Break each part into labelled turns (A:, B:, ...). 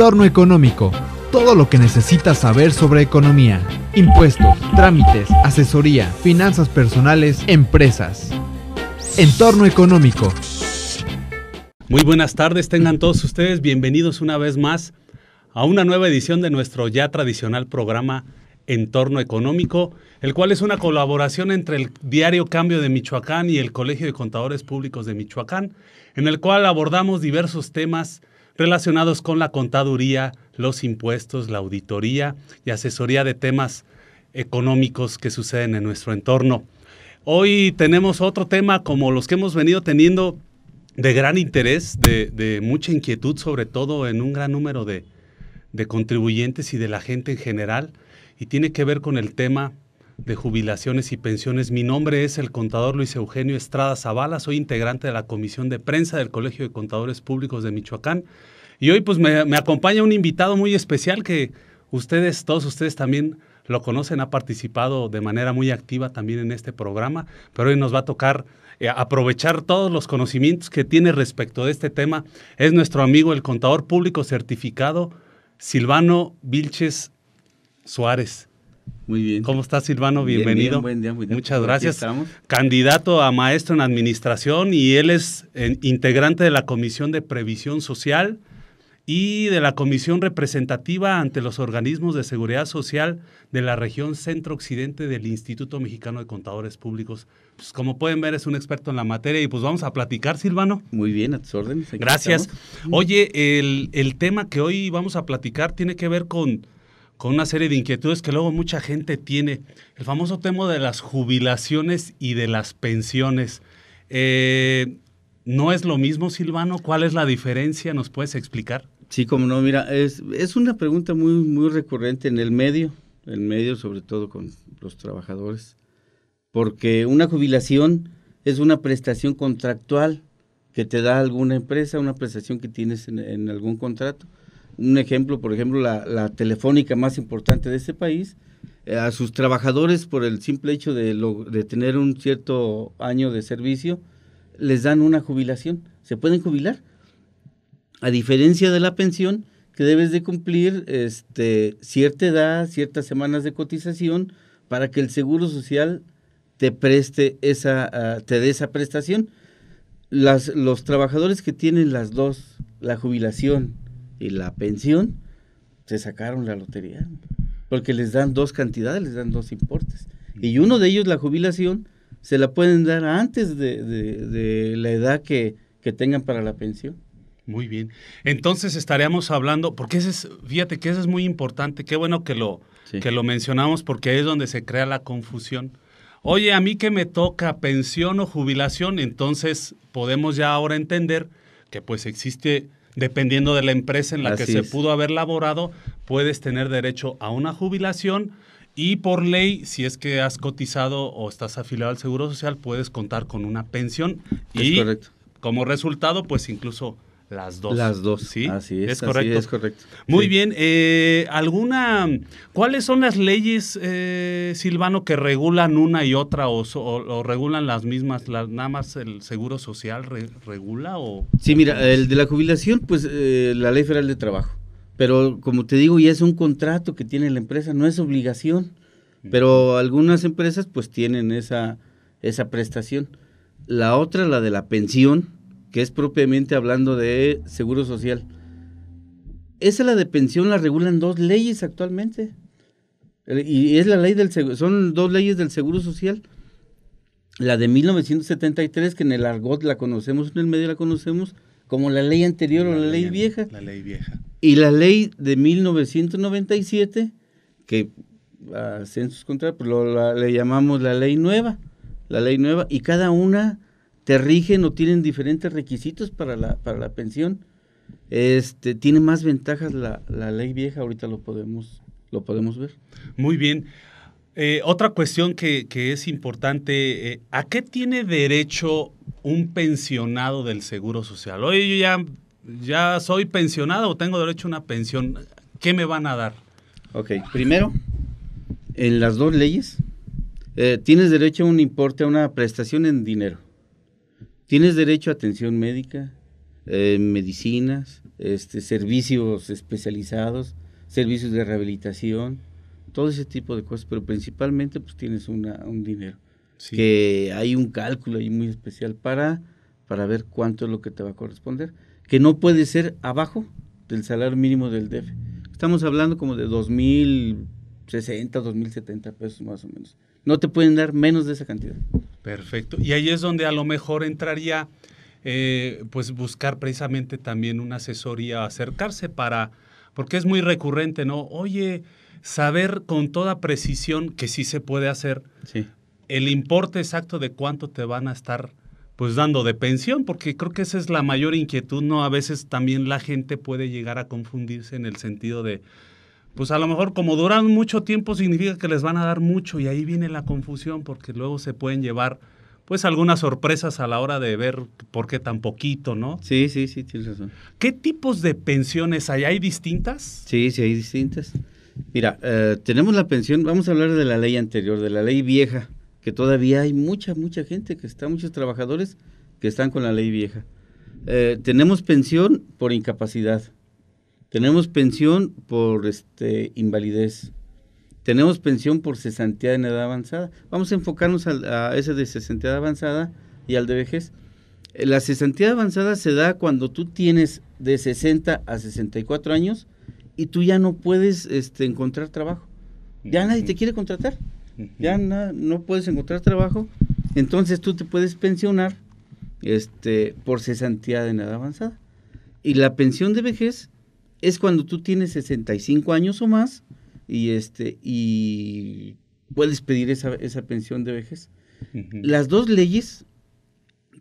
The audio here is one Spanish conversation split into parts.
A: entorno económico. Todo lo que necesitas saber sobre economía, impuestos, trámites, asesoría, finanzas personales, empresas. Entorno económico.
B: Muy buenas tardes, tengan todos ustedes bienvenidos una vez más a una nueva edición de nuestro ya tradicional programa Entorno Económico, el cual es una colaboración entre el diario Cambio de Michoacán y el Colegio de Contadores Públicos de Michoacán, en el cual abordamos diversos temas relacionados con la contaduría, los impuestos, la auditoría y asesoría de temas económicos que suceden en nuestro entorno. Hoy tenemos otro tema como los que hemos venido teniendo de gran interés, de, mucha inquietud, sobre todo en un gran número de, de contribuyentes y de la gente en general, y tiene que ver con el tema de Jubilaciones y Pensiones. Mi nombre es el contador Luis Eugenio Estrada Zavala, soy integrante de la Comisión de Prensa del Colegio de Contadores Públicos de Michoacán. Y hoy pues me, acompaña un invitado muy especial que ustedes, todos ustedes también lo conocen, ha participado de manera muy activa también en este programa, pero hoy nos va a tocar eh, aprovechar todos los conocimientos que tiene respecto de este tema. Es nuestro amigo el contador público certificado Silvano Vilches Suárez. Muy bien. ¿Cómo estás, Silvano? Bienvenido. buen día, Muchas gracias. Candidato a maestro en administración y él es integrante de la Comisión de Previsión Social y de la Comisión Representativa ante los Organismos de Seguridad Social de la región centro-occidente del Instituto Mexicano de Contadores Públicos. Pues como pueden ver, es un experto en la materia y pues vamos a platicar, Silvano. Muy bien, a tus órdenes. Gracias. Oye, el tema que hoy vamos a platicar tiene que ver con con una serie de inquietudes que luego mucha gente tiene. El famoso tema de las jubilaciones y de las pensiones. Eh, ¿No es lo mismo, Silvano? ¿Cuál es la diferencia? ¿Nos puedes explicar? Sí, como no, mira, es, es una
A: pregunta muy, muy recurrente en el medio, en medio sobre todo con los trabajadores, porque una jubilación es una prestación contractual que te da alguna empresa, una prestación que tienes en algún contrato un ejemplo, por ejemplo, la, telefónica más importante de este país, eh, a sus trabajadores por el simple hecho de, lo, de tener un cierto año de servicio, les dan una jubilación, se pueden jubilar. A diferencia de la pensión, que debes de cumplir este, cierta edad, ciertas semanas de cotización, para que el Seguro Social te preste esa, ah, dé esa prestación. Las, los trabajadores que tienen las dos, la jubilación y la pensión, se sacaron la lotería. Porque les dan dos cantidades, les dan dos importes. Y uno de ellos, la jubilación, se la pueden dar antes de, la edad que,
B: tengan para la pensión. Muy bien. Entonces estaríamos hablando, porque es, fíjate que eso es muy importante, qué bueno que lo, que lo mencionamos porque es donde se crea la confusión. Oye, a mí que me toca pensión o jubilación, entonces podemos ya ahora entender que pues existe dependiendo de la empresa en la que se pudo haber laborado, puedes tener derecho a una jubilación. Y por ley, si es que has cotizado o estás afiliado al Seguro Social, puedes contar con una pensión. y como resultado, pues incluso las dos. Las dos. Sí, así es. Es correcto. es correcto. Muy bien. Eh, ¿Alguna. ¿Cuáles son las leyes, eh, Silvano, que regulan una y otra o, regulan las mismas? ¿Nada más el Seguro Social regula o.?
A: Sí, mira, el de la jubilación, pues eh, la Ley Federal de Trabajo. Pero como te digo, ya es un contrato que tiene la empresa, no es obligación. Pero algunas empresas, pues tienen esa, esa prestación. La otra, la de la pensión que es propiamente hablando de Seguro Social. Esa la de pensión la regulan dos leyes actualmente. Y es la ley del son dos leyes del Seguro Social. La de 1973 que en el argot la conocemos, en el medio la conocemos como la ley anterior o la ley, vieja.
B: La ley vieja.
A: Y la ley de 1997 que a ah, censos contrarios pues, le llamamos la ley nueva, la ley nueva y cada una te rigen o tienen diferentes requisitos para la, para la pensión. Este, tiene más ventajas la, ley vieja,
B: ahorita lo podemos, lo podemos ver. Muy bien. Eh, otra cuestión que, es importante, eh, ¿a qué tiene derecho un pensionado del Seguro Social? Oye, yo ya, ya soy pensionado o tengo derecho a una pensión, ¿qué me van a dar?
A: Ok, primero, en las dos leyes, eh, tienes derecho a un importe, a una prestación en dinero. Tienes derecho a atención médica, eh, medicinas, este, servicios especializados, servicios de rehabilitación, todo ese tipo de cosas, pero principalmente pues tienes un dinero. Que hay un cálculo ahí muy especial para, para ver cuánto es lo que te va a corresponder, que no puede ser abajo del salario mínimo del DEF. Estamos hablando como de 2.060, 2.070 pesos más o menos. No te pueden dar menos de esa cantidad.
B: Perfecto. Y ahí es donde a lo mejor entraría, eh, pues buscar precisamente también una asesoría, acercarse para, porque es muy recurrente, ¿no? Oye, saber con toda precisión que sí se puede hacer sí. el importe exacto de cuánto te van a estar pues dando de pensión, porque creo que esa es la mayor inquietud, ¿no? A veces también la gente puede llegar a confundirse en el sentido de, pues a lo mejor como duran mucho tiempo significa que les van a dar mucho y ahí viene la confusión porque luego se pueden llevar pues algunas sorpresas a la hora de ver por qué tan poquito, ¿no? Sí, sí, sí, tienes razón. ¿Qué tipos de pensiones hay? ¿Hay distintas?
A: Sí, sí, hay distintas. Mira, eh, tenemos la pensión, vamos a hablar de la ley anterior, de la ley vieja, que todavía hay mucha, mucha gente que está, muchos trabajadores que están con la ley vieja. Eh, tenemos pensión por incapacidad, tenemos pensión por este, invalidez. Tenemos pensión por cesantía en edad avanzada. Vamos a enfocarnos a, ese de cesantía avanzada y al de vejez. Eh, la cesantía avanzada se da cuando tú tienes de 60 a 64 años y tú ya no puedes este, encontrar trabajo. Ya nadie te quiere contratar. Ya no puedes encontrar trabajo. Entonces tú te puedes pensionar este, por cesantía en edad avanzada. Y la pensión de vejez es cuando tú tienes 65 años o más y, este, y puedes pedir esa, pensión de vejez. Las dos leyes,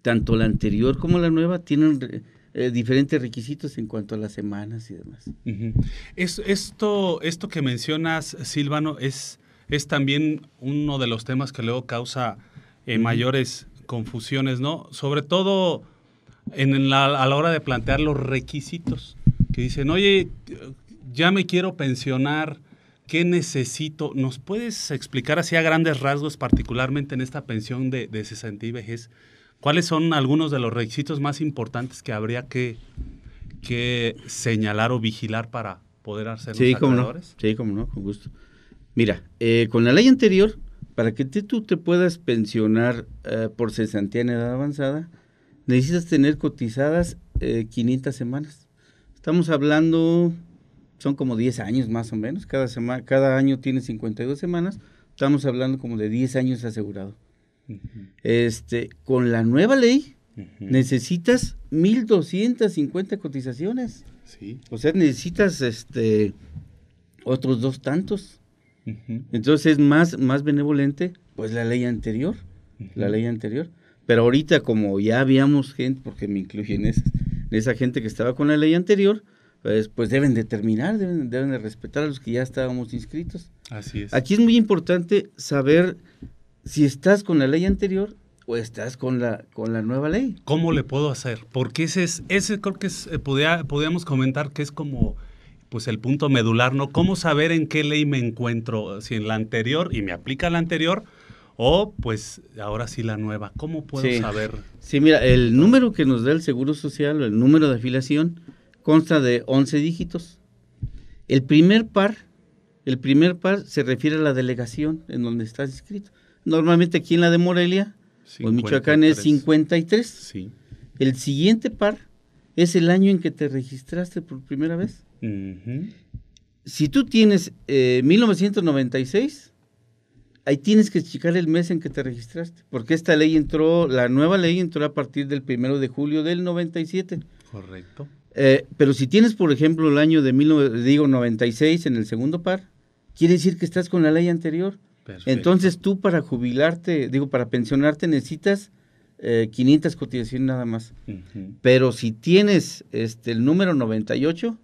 A: tanto la anterior como la nueva, tienen eh, diferentes requisitos en cuanto a las semanas y demás.
B: esto, esto que mencionas, Silvano, es, es también uno de los temas que luego causa eh, mayores confusiones, ¿no? Sobre todo en la, a la hora de plantear los requisitos que dicen, oye, ya me quiero pensionar, ¿qué necesito? ¿Nos puedes explicar así a grandes rasgos, particularmente en esta pensión de, de 60 y vejez, cuáles son algunos de los requisitos más importantes que habría que, que señalar o vigilar para poder hacer sí, los no.
A: Sí, como no, con gusto. Mira, eh, con la ley anterior, para que tú te puedas pensionar eh, por cesantía en edad avanzada, necesitas tener cotizadas 500 eh, semanas. Estamos hablando, son como 10 años más o menos, cada, semana, cada año tiene 52 semanas, estamos hablando como de 10 años asegurado. este, con la nueva ley necesitas 1.250 cotizaciones. Sí. O sea, necesitas este, otros dos tantos. Entonces es más, más benevolente pues la ley anterior, la ley anterior. Pero ahorita como ya habíamos gente, porque me incluyen esas, esa gente que estaba con la ley anterior, pues, pues deben determinar deben, deben, de respetar a los que ya estábamos inscritos.
B: Así es. Aquí es
A: muy importante saber si estás con la ley anterior o estás con la, con la nueva ley. ¿Cómo le
B: puedo hacer? Porque ese es, ese creo que es, eh, podíamos comentar que es como pues el punto medular, ¿no? ¿Cómo saber en qué ley me encuentro? Si en la anterior y me aplica la anterior o pues ahora sí la nueva. ¿Cómo puedo saber? Sí, mira, el número que nos da el Seguro
A: Social, el número de afiliación, consta de 11 dígitos. El primer par, el primer par se refiere a la delegación en donde estás inscrito. Normalmente aquí en la de Morelia o en Michoacán es 53. El siguiente par es el año en que te registraste por primera vez. Si tú tienes 1996, eh, ahí tienes que checar el mes en que te registraste, porque esta ley entró, la nueva ley entró a partir del primero de julio del 97. Correcto. Eh, pero si tienes, por ejemplo, el año de mil, digo, 96 en el segundo par, quiere decir que estás con la ley anterior. Entonces tú para jubilarte, digo, para pensionarte necesitas eh, quinientas 500 cotizaciones nada más. Pero si tienes este, el número 98,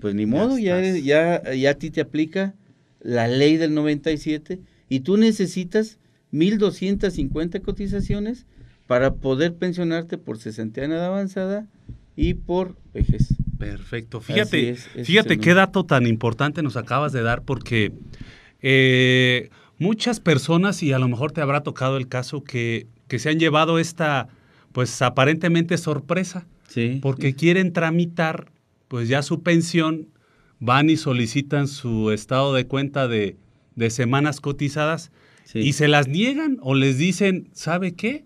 A: pues ni modo, ya, ya, ya a ti te aplica la ley del 97 y tú necesitas 1.250 cotizaciones para poder pensionarte por sesentena de avanzada y por vejez. Perfecto. Fíjate, fíjate qué
B: dato tan importante nos acabas de dar porque eh, muchas personas, y a lo mejor te habrá tocado el caso, que, se han llevado esta, pues aparentemente sorpresa, porque quieren tramitar, pues ya su pensión, van y solicitan su estado de cuenta de, de semanas cotizadas y se las niegan o les dicen, ¿sabe qué?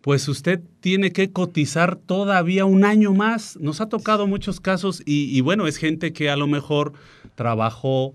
B: Pues usted tiene que cotizar todavía un año más. Nos ha tocado muchos casos y, bueno, es gente que a lo mejor trabajó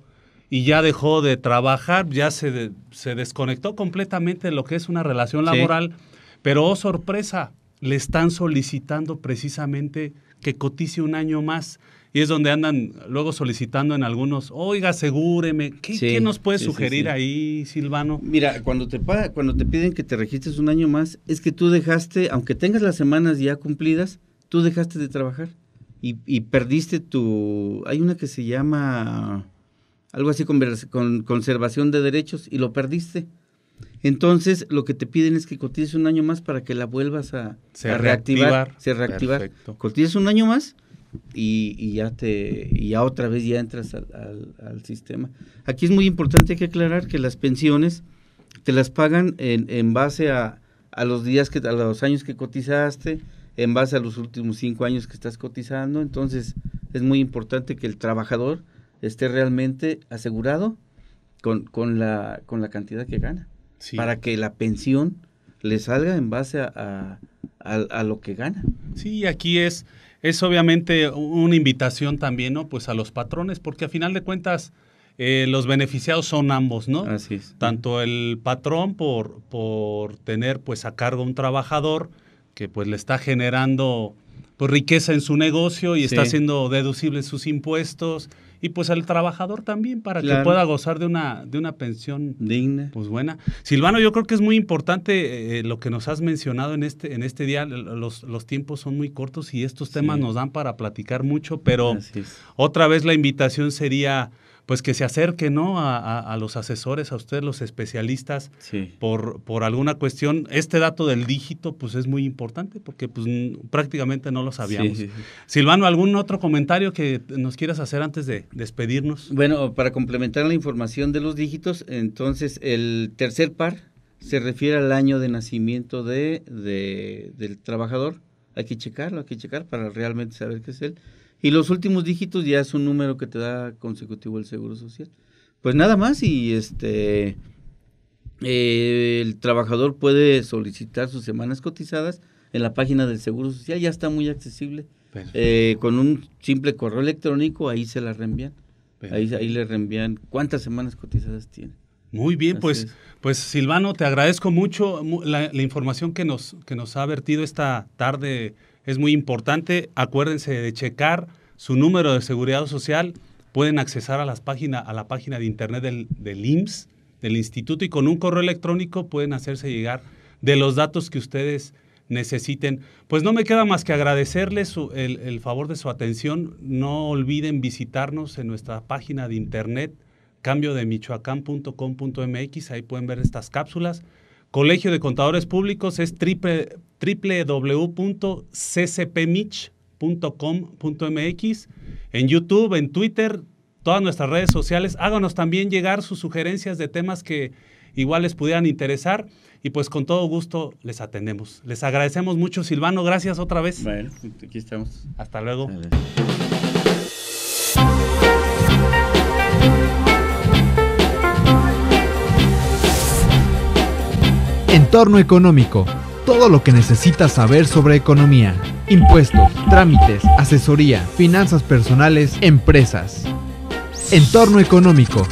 B: y ya dejó de trabajar, ya se, se desconectó completamente de lo que es una relación laboral, pero oh sorpresa, le están solicitando precisamente que cotice un año más y es donde andan luego solicitando en algunos, oiga, asegúreme. ¿Qué, nos puede sugerir ahí, Silvano? Mira, cuando te, cuando te
A: piden que te registres un año más, es que tú dejaste, aunque tengas las semanas ya cumplidas, tú dejaste de trabajar y, perdiste tu... Hay una que se llama algo así con, conservación de derechos y lo perdiste. Entonces, lo que te piden es que cotices un año más para que la vuelvas a, reactivar, Se reactivar. un año más y, ya te y ya otra vez ya entras al, sistema. Aquí es muy importante que aclarar que las pensiones te las pagan en, en base a, a, los días que a los años que cotizaste, en base a los últimos cinco años que estás cotizando. Entonces es muy importante que el trabajador esté realmente asegurado con, con la con la cantidad que gana, para que la
B: pensión le salga en base a, a lo que gana. Sí, aquí es es obviamente una invitación también, ¿no? Pues a los patrones, porque a final de cuentas eh, los beneficiados son ambos, ¿no? Así Tanto el patrón por, por tener pues a cargo un trabajador que pues le está generando pues, riqueza en su negocio y está haciendo deducibles sus impuestos, y pues al trabajador también para que pueda gozar de una, de una pensión digna. Pues buena. Silvano, yo creo que es muy importante eh, lo que nos has mencionado en este, en este día. Los, los tiempos son muy cortos y estos temas nos dan para platicar mucho, pero otra vez la invitación sería pues que se acerque ¿no? a, los asesores, a ustedes los especialistas, por, por alguna cuestión. Este dato del dígito, pues es muy importante, porque pues, prácticamente no lo sabíamos. Silvano, ¿algún otro comentario que nos quieras hacer antes de despedirnos? Bueno,
A: para complementar la información de los dígitos, entonces el tercer par se refiere al año de nacimiento de, del trabajador. Hay que checarlo, hay que checar para realmente saber qué es él. Y los últimos dígitos ya es un número que te da consecutivo el Seguro Social. Pues nada más y este eh, el trabajador puede solicitar sus semanas cotizadas en la página del Seguro Social, ya está muy accesible. Eh, con un simple correo electrónico ahí se la reenvían. Ahí, ahí le
B: reenvían cuántas semanas cotizadas tiene. Muy bien, pues, pues Silvano, te agradezco mucho la, información que nos, que nos ha vertido esta tarde es muy importante. Acuérdense de checar su número de seguridad social. Pueden accesar a, las a la página de internet del, IMSS, del instituto, y con un correo electrónico pueden hacerse llegar de los datos que ustedes necesiten. Pues no me queda más que agradecerles el, favor de su atención. No olviden visitarnos en nuestra página de internet cambio de michoacán.com.mx. Ahí pueden ver estas cápsulas. Colegio de Contadores Públicos es triple, www.ccpmich.com.mx. En YouTube, en Twitter, todas nuestras redes sociales. Háganos también llegar sus sugerencias de temas que igual les pudieran interesar y pues con todo gusto les atendemos. Les agradecemos mucho, Silvano. Gracias otra vez. Bueno, aquí estamos. Hasta luego.
A: Entorno económico. Todo lo que necesitas saber sobre economía. Impuestos, trámites, asesoría, finanzas personales, empresas. Entorno económico